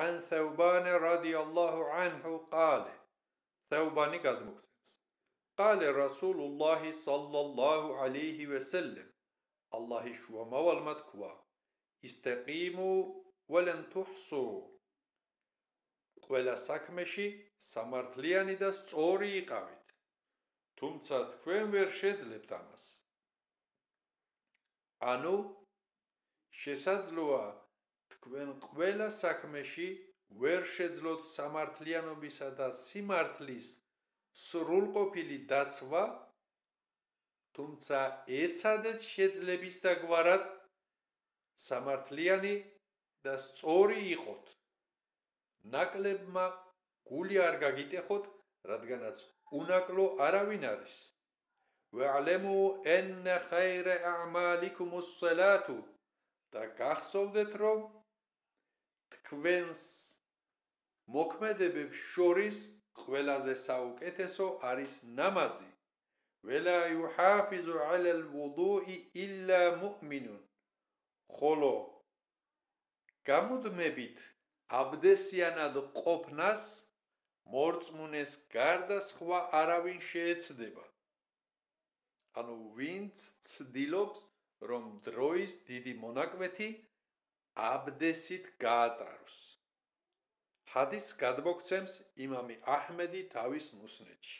ან თაუბანე რადიალლაჰუ ანჰუ ყალე თაუბანი გადმოგწევს ყალე რასულულლაჰი სალლალლაჰუ ალეიჰი ვესალლემ ალლაჰი შუამავალმა თქვა ისტეყიმუ ولن تحصو ყველა საქმეში სამართლიანი და სწორი იყავით თუმცა თქვენ ვერ შეძლებთ ამას ანუ შესაძლოა თქვენ ყველა საქმეში ვერ შეძლოთ სამართლიანობისა და სიმართლის სრულყოფილი დაცვა თუმცა ეცადეთ შეძლების და გვარად სამართლიანი და სწორი იყოთ ნაკლებმა გული არ გაგიტეხოთ რადგანაც უნაკლო არავინ არის ვაალემუ ენ ხაირ აამალიკუმუს სალათუ და გახსოვდეთ რომ ქვენს მოქმედებებს შორის ყველაზე საუკეთესო არის ნამაზი ველა იუჰაფიზუ ალალ ვუდუი ილა მუმინუნ ხოლო გამუდმებით აბდესიანად ყოფნას მორწმუნეს გარდა სხვა არავინ შეეცდება ანუ ვინც ცდილობს რომ დროის დიდი მონაკვეთი აბდესით გაატაროს. ჰადის გადმოგცემს იმამი აჰმედი თავის მუსნედში.